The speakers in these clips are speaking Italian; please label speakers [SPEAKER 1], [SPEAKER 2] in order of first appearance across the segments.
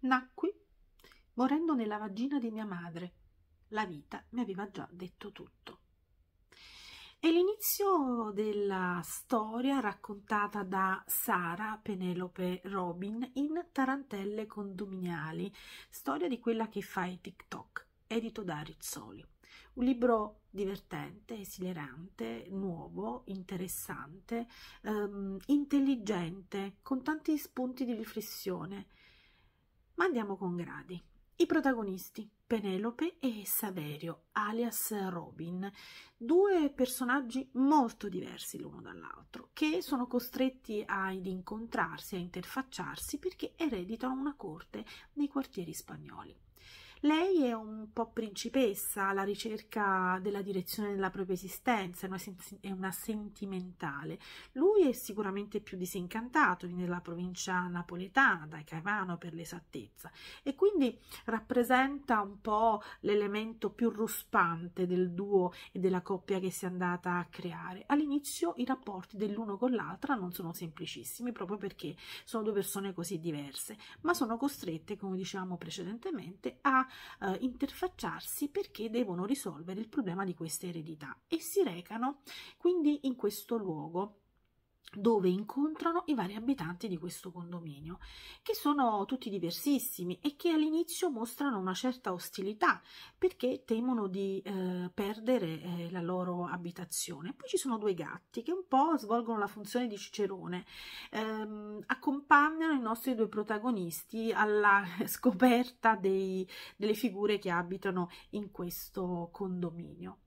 [SPEAKER 1] Nacqui morendo nella vagina di mia madre. La vita mi aveva già detto tutto. È l'inizio della storia raccontata da Sara Penelope Robin in Tarantelle condominiali, storia di quella che fa i TikTok, edito da Rizzoli. Un libro divertente, esilerante, nuovo, interessante, ehm, intelligente, con tanti spunti di riflessione, ma andiamo con gradi. I protagonisti Penelope e Saverio, alias Robin, due personaggi molto diversi l'uno dall'altro, che sono costretti ad incontrarsi, a interfacciarsi perché ereditano una corte nei quartieri spagnoli. Lei è un po' principessa alla ricerca della direzione della propria esistenza, è una, è una sentimentale. Lui è sicuramente più disincantato, viene dalla provincia napoletana, da Caivano per l'esattezza, e quindi rappresenta un po' l'elemento più ruspante del duo e della coppia che si è andata a creare. All'inizio i rapporti dell'uno con l'altra non sono semplicissimi proprio perché sono due persone così diverse, ma sono costrette, come dicevamo precedentemente, a eh, interfacciarsi perché devono risolvere il problema di questa eredità e si recano quindi in questo luogo dove incontrano i vari abitanti di questo condominio, che sono tutti diversissimi e che all'inizio mostrano una certa ostilità perché temono di eh, perdere eh, la loro abitazione. Poi ci sono due gatti che un po' svolgono la funzione di cicerone, ehm, accompagnano i nostri due protagonisti alla scoperta dei, delle figure che abitano in questo condominio.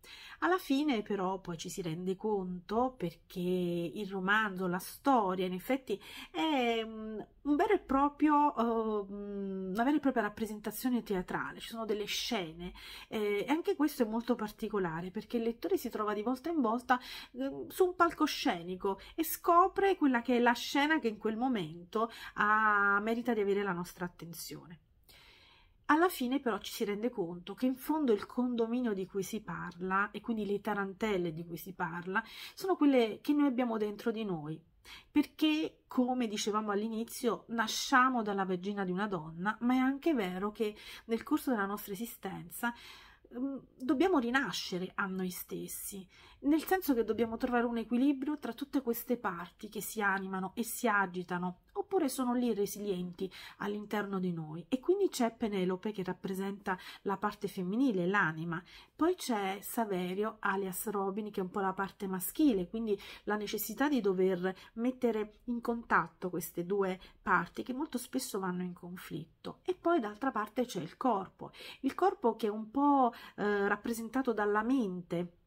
[SPEAKER 1] Alla fine però poi ci si rende conto perché il romanzo romanzo, la storia, in effetti è mm, un vero e proprio, eh, mm, una vera e propria rappresentazione teatrale, ci sono delle scene eh, e anche questo è molto particolare perché il lettore si trova di volta in volta mm, su un palcoscenico e scopre quella che è la scena che in quel momento ha, ah, merita di avere la nostra attenzione. Alla fine però ci si rende conto che in fondo il condominio di cui si parla e quindi le tarantelle di cui si parla sono quelle che noi abbiamo dentro di noi, perché come dicevamo all'inizio nasciamo dalla vagina di una donna, ma è anche vero che nel corso della nostra esistenza mm, dobbiamo rinascere a noi stessi, nel senso che dobbiamo trovare un equilibrio tra tutte queste parti che si animano e si agitano paure sono lì resilienti all'interno di noi e quindi c'è Penelope che rappresenta la parte femminile, l'anima, poi c'è Saverio alias Robin che è un po' la parte maschile, quindi la necessità di dover mettere in contatto queste due parti che molto spesso vanno in conflitto e poi d'altra parte c'è il corpo, il corpo che è un po' eh, rappresentato dalla mente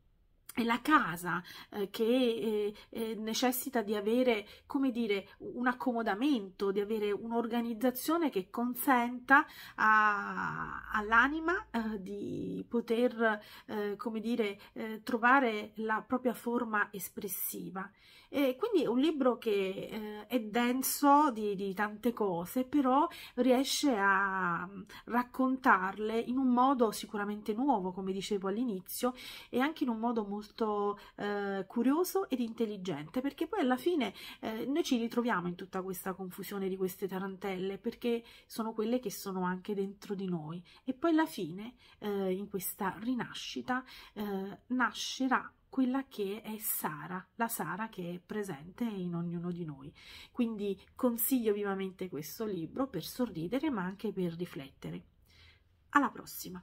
[SPEAKER 1] è la casa eh, che eh, eh, necessita di avere, come dire, un accomodamento, di avere un'organizzazione che consenta all'anima eh, di poter, eh, come dire, eh, trovare la propria forma espressiva. E quindi è un libro che è denso di, di tante cose, però riesce a mm, raccontarle in un modo sicuramente nuovo, come dicevo all'inizio, e anche in un modo molto molto eh, curioso ed intelligente perché poi alla fine eh, noi ci ritroviamo in tutta questa confusione di queste tarantelle perché sono quelle che sono anche dentro di noi e poi alla fine eh, in questa rinascita eh, nascerà quella che è Sara, la Sara che è presente in ognuno di noi. Quindi consiglio vivamente questo libro per sorridere ma anche per riflettere. Alla prossima!